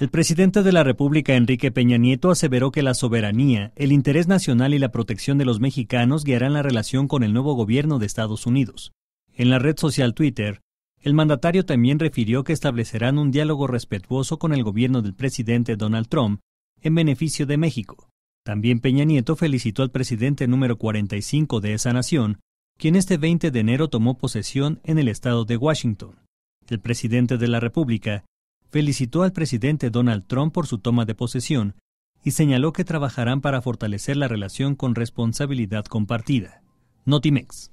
El presidente de la República, Enrique Peña Nieto, aseveró que la soberanía, el interés nacional y la protección de los mexicanos guiarán la relación con el nuevo gobierno de Estados Unidos. En la red social Twitter, el mandatario también refirió que establecerán un diálogo respetuoso con el gobierno del presidente Donald Trump en beneficio de México. También Peña Nieto felicitó al presidente número 45 de esa nación, quien este 20 de enero tomó posesión en el estado de Washington. El presidente de la República felicitó al presidente Donald Trump por su toma de posesión y señaló que trabajarán para fortalecer la relación con responsabilidad compartida. Notimex.